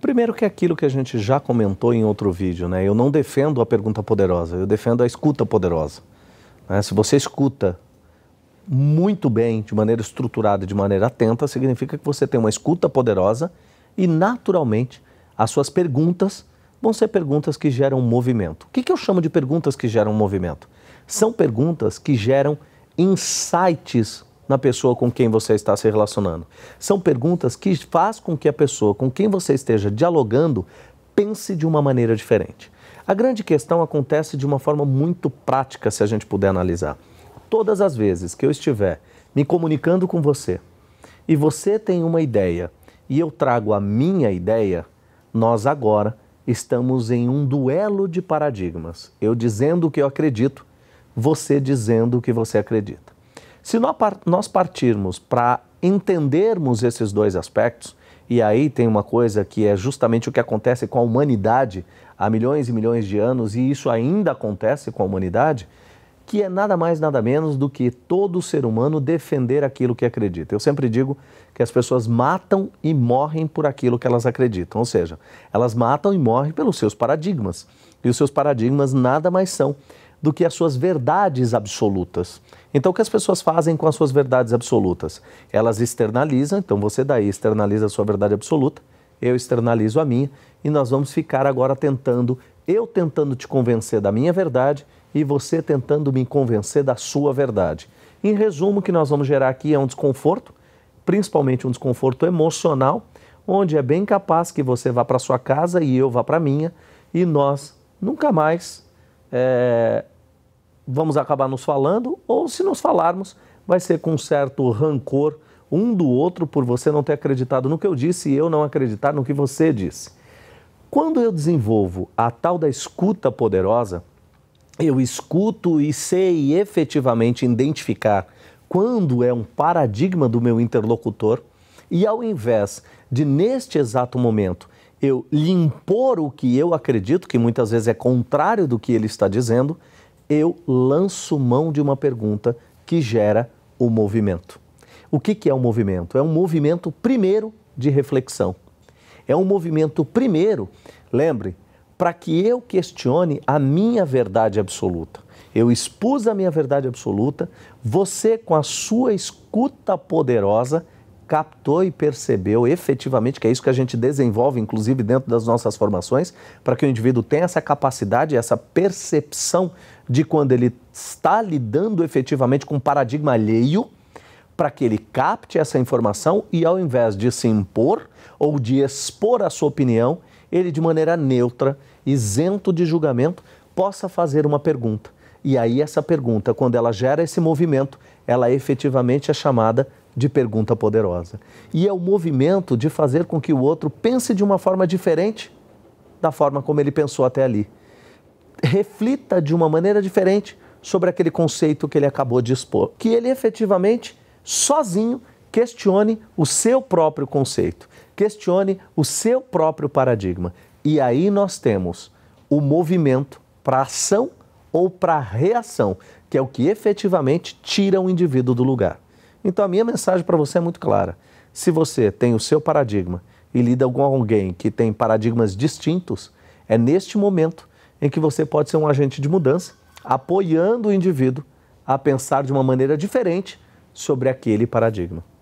Primeiro que é aquilo que a gente já comentou em outro vídeo, né? Eu não defendo a pergunta poderosa, eu defendo a escuta poderosa. Né? Se você escuta muito bem, de maneira estruturada, de maneira atenta, significa que você tem uma escuta poderosa e, naturalmente, as suas perguntas vão ser perguntas que geram movimento. O que, que eu chamo de perguntas que geram movimento? São perguntas que geram insights na pessoa com quem você está se relacionando? São perguntas que faz com que a pessoa com quem você esteja dialogando pense de uma maneira diferente. A grande questão acontece de uma forma muito prática, se a gente puder analisar. Todas as vezes que eu estiver me comunicando com você e você tem uma ideia e eu trago a minha ideia, nós agora estamos em um duelo de paradigmas. Eu dizendo o que eu acredito, você dizendo o que você acredita. Se nós partirmos para entendermos esses dois aspectos, e aí tem uma coisa que é justamente o que acontece com a humanidade há milhões e milhões de anos, e isso ainda acontece com a humanidade, que é nada mais, nada menos do que todo ser humano defender aquilo que acredita. Eu sempre digo que as pessoas matam e morrem por aquilo que elas acreditam, ou seja, elas matam e morrem pelos seus paradigmas. E os seus paradigmas nada mais são do que as suas verdades absolutas. Então, o que as pessoas fazem com as suas verdades absolutas? Elas externalizam, então você daí externaliza a sua verdade absoluta, eu externalizo a minha, e nós vamos ficar agora tentando, eu tentando te convencer da minha verdade e você tentando me convencer da sua verdade. Em resumo, o que nós vamos gerar aqui é um desconforto, principalmente um desconforto emocional, onde é bem capaz que você vá para sua casa e eu vá para a minha, e nós nunca mais é, vamos acabar nos falando, ou se nos falarmos, vai ser com certo rancor um do outro por você não ter acreditado no que eu disse e eu não acreditar no que você disse. Quando eu desenvolvo a tal da escuta poderosa, eu escuto e sei efetivamente identificar quando é um paradigma do meu interlocutor, e ao invés de, neste exato momento, eu lhe impor o que eu acredito, que muitas vezes é contrário do que ele está dizendo, eu lanço mão de uma pergunta que gera o movimento. O que, que é o um movimento? É um movimento, primeiro, de reflexão. É um movimento, primeiro, lembre, para que eu questione a minha verdade absoluta. Eu expus a minha verdade absoluta, você, com a sua escuta poderosa, captou e percebeu efetivamente que é isso que a gente desenvolve, inclusive dentro das nossas formações, para que o indivíduo tenha essa capacidade, essa percepção de quando ele está lidando efetivamente com um paradigma alheio, para que ele capte essa informação e, ao invés de se impor ou de expor a sua opinião, ele, de maneira neutra, isento de julgamento, possa fazer uma pergunta. E aí, essa pergunta, quando ela gera esse movimento, ela efetivamente é chamada de pergunta poderosa. E é o movimento de fazer com que o outro pense de uma forma diferente da forma como ele pensou até ali. Reflita de uma maneira diferente sobre aquele conceito que ele acabou de expor. Que ele efetivamente, sozinho, questione o seu próprio conceito, questione o seu próprio paradigma. E aí nós temos o movimento para ação ou para reação, que é o que efetivamente tira o indivíduo do lugar. Então a minha mensagem para você é muito clara. Se você tem o seu paradigma e lida com alguém que tem paradigmas distintos, é neste momento em que você pode ser um agente de mudança, apoiando o indivíduo a pensar de uma maneira diferente sobre aquele paradigma.